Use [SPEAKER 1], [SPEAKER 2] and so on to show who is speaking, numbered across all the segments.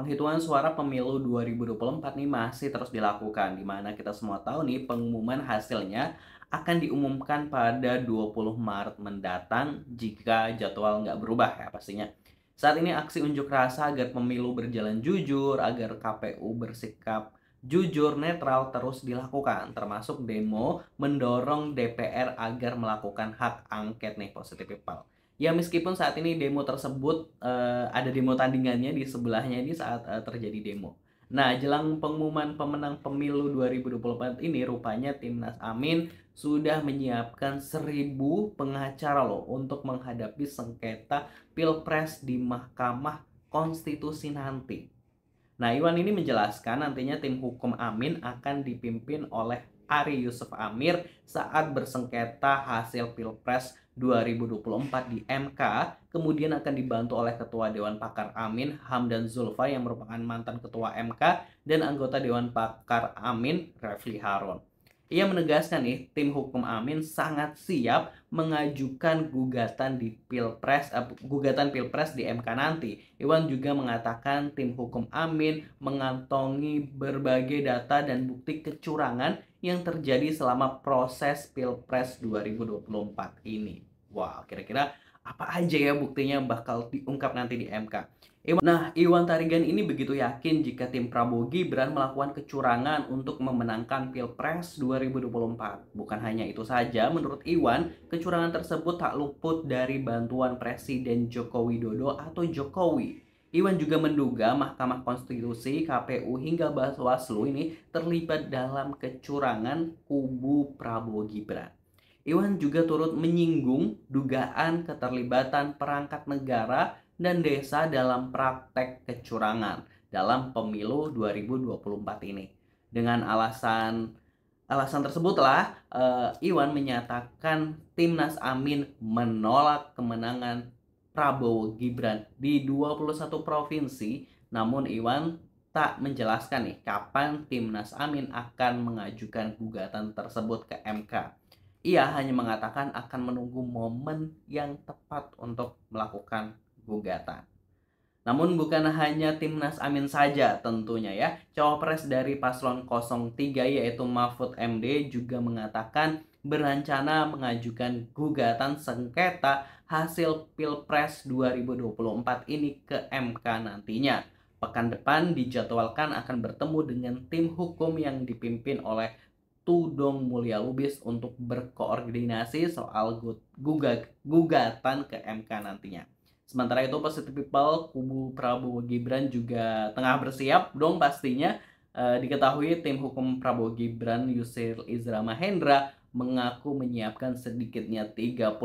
[SPEAKER 1] Penghitungan suara pemilu 2024 nih masih terus dilakukan, di mana kita semua tahu nih pengumuman hasilnya akan diumumkan pada 20 Maret mendatang jika jadwal nggak berubah ya pastinya. Saat ini aksi unjuk rasa agar pemilu berjalan jujur, agar KPU bersikap jujur, netral terus dilakukan, termasuk demo mendorong DPR agar melakukan hak angket nih positif people. Ya meskipun saat ini demo tersebut uh, ada demo tandingannya di sebelahnya ini saat uh, terjadi demo. Nah, jelang pengumuman pemenang pemilu 2024 ini rupanya Timnas Amin sudah menyiapkan seribu pengacara loh untuk menghadapi sengketa Pilpres di Mahkamah Konstitusi nanti. Nah, Iwan ini menjelaskan nantinya tim hukum Amin akan dipimpin oleh Ari Yusuf Amir saat bersengketa hasil Pilpres 2024 di MK, kemudian akan dibantu oleh Ketua Dewan Pakar Amin Hamdan Zulfa yang merupakan mantan Ketua MK dan anggota Dewan Pakar Amin Refli Harun. Ia menegaskan nih, tim hukum Amin sangat siap mengajukan gugatan di Pilpres uh, gugatan Pilpres di MK nanti. Iwan juga mengatakan tim hukum Amin mengantongi berbagai data dan bukti kecurangan yang terjadi selama proses Pilpres 2024 ini. Wow, kira-kira apa aja ya buktinya bakal diungkap nanti di MK. Nah, Iwan Tarigan ini begitu yakin jika tim Prabowo Gibran melakukan kecurangan untuk memenangkan Pilpres 2024. Bukan hanya itu saja, menurut Iwan, kecurangan tersebut tak luput dari bantuan Presiden Joko Widodo atau Jokowi. Iwan juga menduga Mahkamah Konstitusi, KPU hingga Bawaslu ini terlibat dalam kecurangan kubu Prabowo Gibran. Iwan juga turut menyinggung dugaan keterlibatan perangkat negara dan desa dalam praktek kecurangan dalam pemilu 2024 ini. Dengan alasan alasan tersebutlah uh, Iwan menyatakan Timnas Amin menolak kemenangan Prabowo Gibran di 21 provinsi, namun Iwan tak menjelaskan nih kapan Timnas Amin akan mengajukan gugatan tersebut ke MK. Ia hanya mengatakan akan menunggu momen yang tepat untuk melakukan gugatan. Namun bukan hanya Timnas Amin saja tentunya ya. Cawapres dari paslon 03 yaitu Mahfud MD juga mengatakan berencana mengajukan gugatan sengketa hasil Pilpres 2024 ini ke MK nantinya. Pekan depan dijadwalkan akan bertemu dengan tim hukum yang dipimpin oleh Tudong Mulia Lubis untuk berkoordinasi soal gugatan ke MK nantinya. Sementara itu Positive People kubu Prabowo Gibran juga tengah bersiap dong pastinya. E, diketahui tim hukum Prabowo Gibran Yusril Izra Mahendra mengaku menyiapkan sedikitnya 36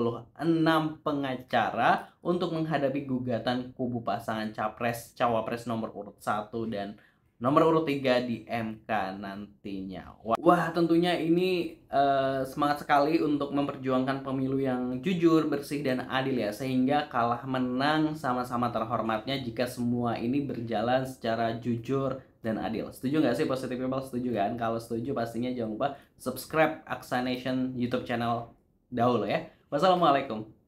[SPEAKER 1] pengacara untuk menghadapi gugatan kubu pasangan capres cawapres nomor urut 1 dan nomor urut 3 di MK nantinya. Wah, wah tentunya ini uh, semangat sekali untuk memperjuangkan pemilu yang jujur, bersih dan adil ya sehingga kalah menang sama-sama terhormatnya jika semua ini berjalan secara jujur dan adil. Setuju nggak sih Positive People? Setuju kan? Kalau setuju pastinya jangan lupa subscribe Aksa YouTube channel dahulu ya. Wassalamualaikum.